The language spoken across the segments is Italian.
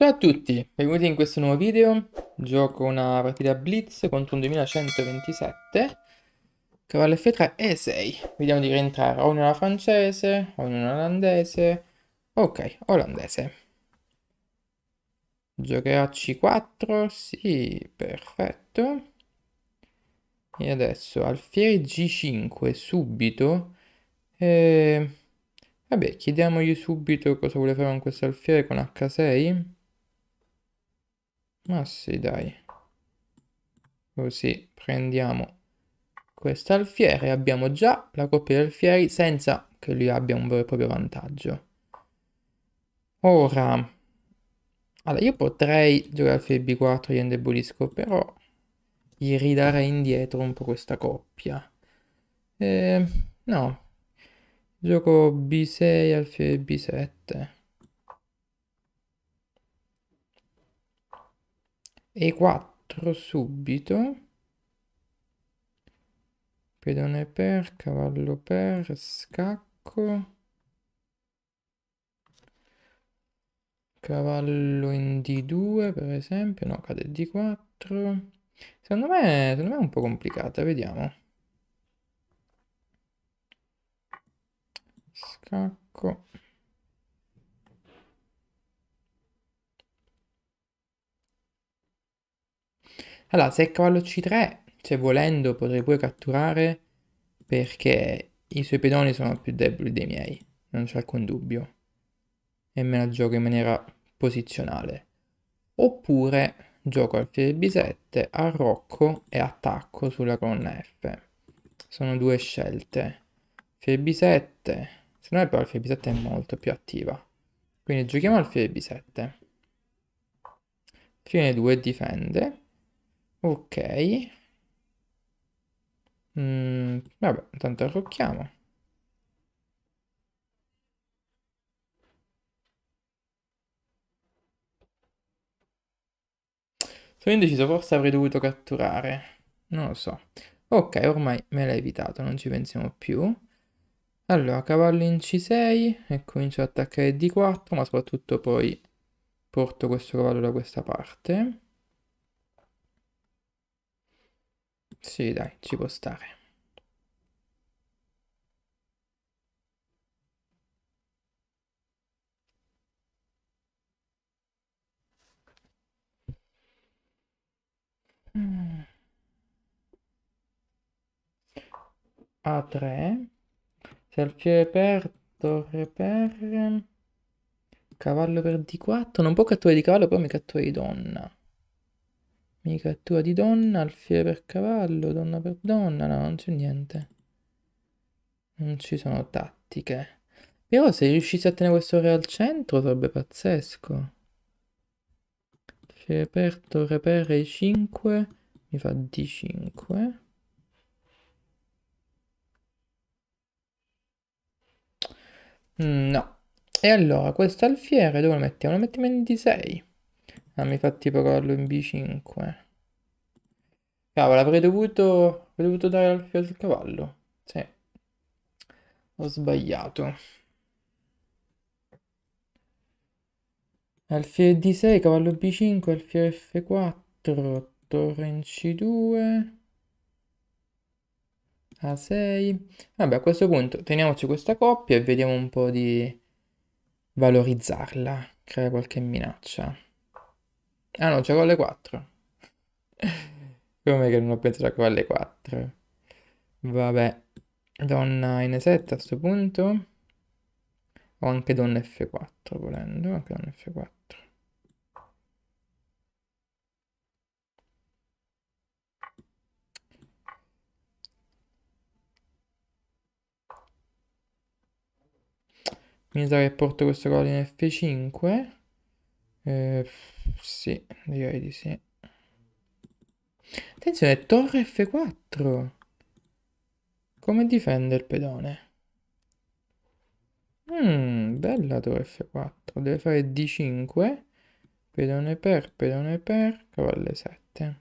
Ciao a tutti, benvenuti in questo nuovo video. Gioco una partita blitz contro un 2127. Cavallo F3 e 6. Vediamo di rientrare o in una francese, o in una olandese. Ok, olandese. Giocherà C4, sì, perfetto. E adesso alfiere G5, subito. E... Vabbè, chiediamogli subito cosa vuole fare con questo alfiere con H6. Ma sì, dai. Così prendiamo questo alfiere e abbiamo già la coppia di alfieri senza che lui abbia un vero e proprio vantaggio. Ora, allora io potrei giocare alfiere b4 gli indebolisco, però gli ridarei indietro un po' questa coppia. Eh, no, gioco b6 alfiere b7. e 4 subito pedone per cavallo per scacco cavallo in d2 per esempio no cade d4 secondo me, secondo me è un po' complicata vediamo scacco Allora, se è cavallo c3, cioè volendo potrei pure catturare perché i suoi pedoni sono più deboli dei miei, non c'è alcun dubbio. E me la gioco in maniera posizionale. Oppure gioco al alfiere b7, arrocco e attacco sulla colonna f. Sono due scelte. Alfiere b7, se no però alfiere b7 è molto più attiva. Quindi giochiamo al alfiere b7. Fine 2 difende Ok. Mm, vabbè, intanto arrocchiamo. Sono indeciso, forse avrei dovuto catturare. Non lo so. Ok, ormai me l'ha evitato, non ci pensiamo più. Allora, cavallo in C6 e comincio ad attaccare D4, ma soprattutto poi porto questo cavallo da questa parte. Sì, dai, ci può stare. A3 se per torre per cavallo per D4 non può catturare di cavallo però mi cattura di donna Mica tua di donna, alfiere per cavallo, donna per donna, no, non c'è niente. Non ci sono tattiche. Però se riuscissi a tenere questo re al centro sarebbe pazzesco. Alfiere aperto, re per, e5, mi fa d5. Mm, no. E allora, questo alfiere dove lo mettiamo? Lo mettiamo in d6. Ah, mi fa tipo cavallo in B5. Cavolo, avrei dovuto, avrei dovuto dare l'alfio al cavallo. Sì. Ho sbagliato. Alfiere D6, cavallo B5, alfiere F4, torre in C2, A6. Vabbè, a questo punto teniamoci questa coppia e vediamo un po' di valorizzarla, creare qualche minaccia. Ah no, gioco alle 4. Come che non ho pensato a alle 4? Vabbè. Donna in E7 a questo punto. O anche donna F4 volendo. Anche donna F4. Mi sa che porto questo gol in F5. Eh, sì, direi di sì. Attenzione, torre F4. Come difende il pedone? Mmm, bella torre F4. Deve fare D5. Pedone per, pedone per, cavallo 7.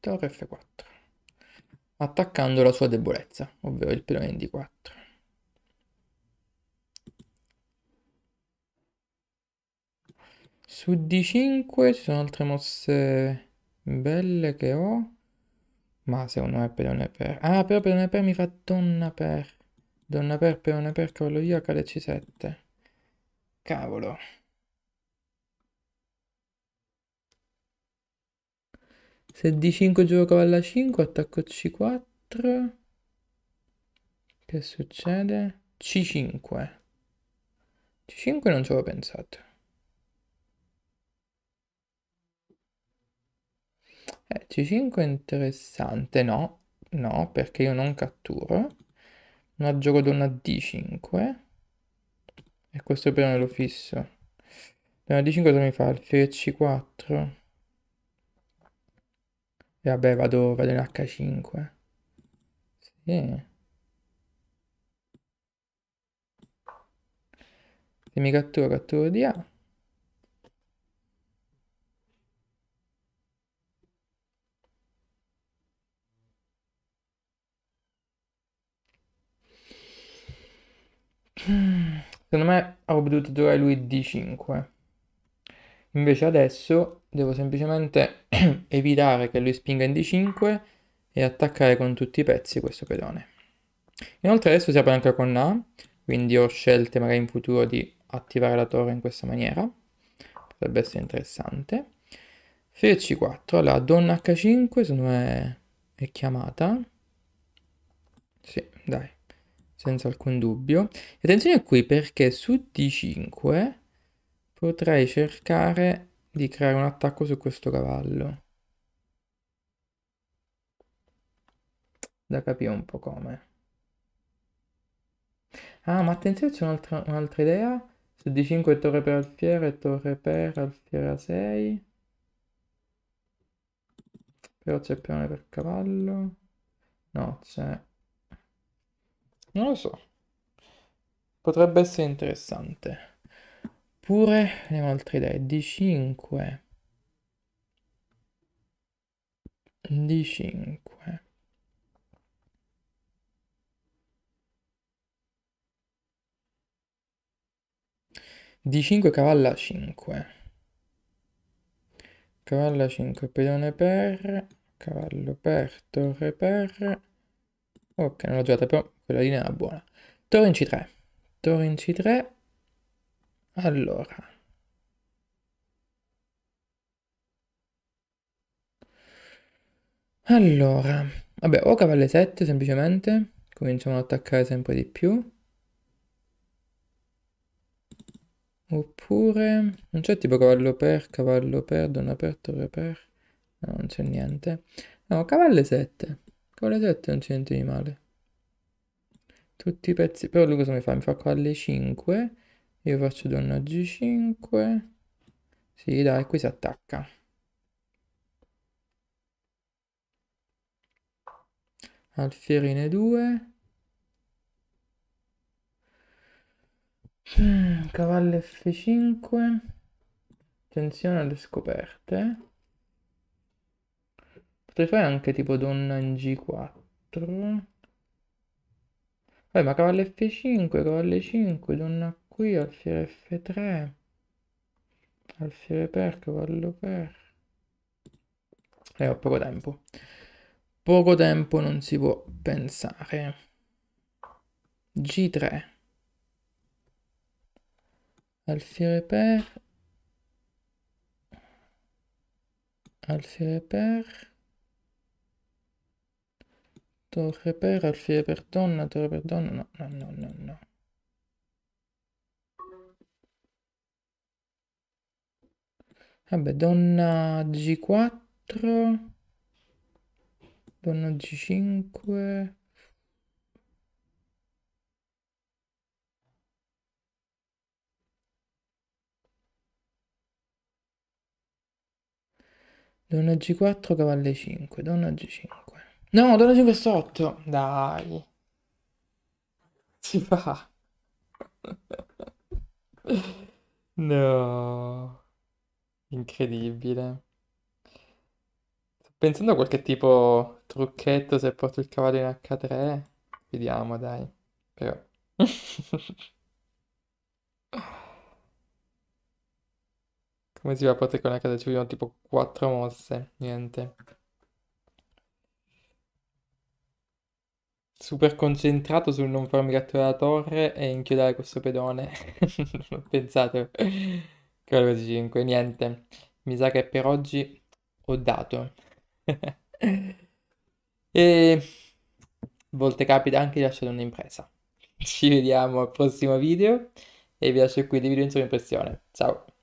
Torre F4. Attaccando la sua debolezza, ovvero il pedone D4. Su D5 ci sono altre mosse belle che ho. Ma se uno è pedone per... Ah, però pedone per mi fa donna per. Donna per, pedone per, cavallo io, cade C7. Cavolo. Se D5 gioco cavallo A5, attacco C4. Che succede? C5. C5 non ci avevo pensato. C5 è interessante, no, no, perché io non catturo. Ma gioco donna D5. E questo però me lo fisso. Donna D5 cosa mi fa? Il Alfio C4. E vabbè, vado, vado in H5. Sì. Se mi cattura, catturo di A. Secondo me avevo dovuto trovare lui D5. Invece adesso devo semplicemente evitare che lui spinga in D5 e attaccare con tutti i pezzi questo pedone. Inoltre adesso si apre anche con A, quindi ho scelto magari in futuro di attivare la torre in questa maniera. Potrebbe essere interessante. Fio C4, allora donna H5 secondo me è chiamata. Sì, dai senza alcun dubbio. E attenzione qui perché su D5 potrei cercare di creare un attacco su questo cavallo. Da capire un po' come. Ah, ma attenzione, c'è un'altra un idea. Su D5 torre per alfiere, torre per alfiere a 6. Però c'è pione per cavallo. No, c'è non lo so. Potrebbe essere interessante. Oppure, abbiamo altre idee. D5. D5. D5 cavalla 5. Cavalla 5, pedone per, cavallo per, torre per. Ok, non l'ho giocata, però quella linea era buona. Toro in C3. Toro in C3. Allora. Allora. Vabbè, o cavalle 7 semplicemente. Cominciamo ad attaccare sempre di più. Oppure... Non c'è tipo cavallo per, cavallo per, donna per, torre per... No, non c'è niente. No, cavalle 7. Cavalle 7 non c'è niente di male tutti i pezzi, però lui cosa mi fa? Mi fa qua alle 5, io faccio donna G5, sì dai, qui si attacca. Alfierine 2. Cavallo F5. Attenzione alle scoperte. Potrei fare anche tipo donna in G4. Vabbè, eh, ma cavallo F5, cavallo E5, donna qui, alfiere F3. Alfiere per, cavallo per. eh, ho poco tempo. Poco tempo non si può pensare. G3. Alfiere per. Alfiere per. Torre per, alfiere per donna, torre per donna, no, no, no, no, no. Vabbè, donna G4, donna G5. Donna G4, cavallo 5, donna G5. No, dalla 5 sotto. Dai. Si fa. No. Incredibile. Sto pensando a qualche tipo trucchetto se porto il cavallo in H3. Vediamo, dai. Però... Come si va a portare con H3? Ci vogliono tipo 4 mosse. Niente. super concentrato sul non farmi catturare la torre e inchiodare questo pedone. non ho pensato che 5, niente. Mi sa che per oggi ho dato. e a volte capita anche di lasciare un'impresa. Ci vediamo al prossimo video e vi lascio qui di video in sua Ciao!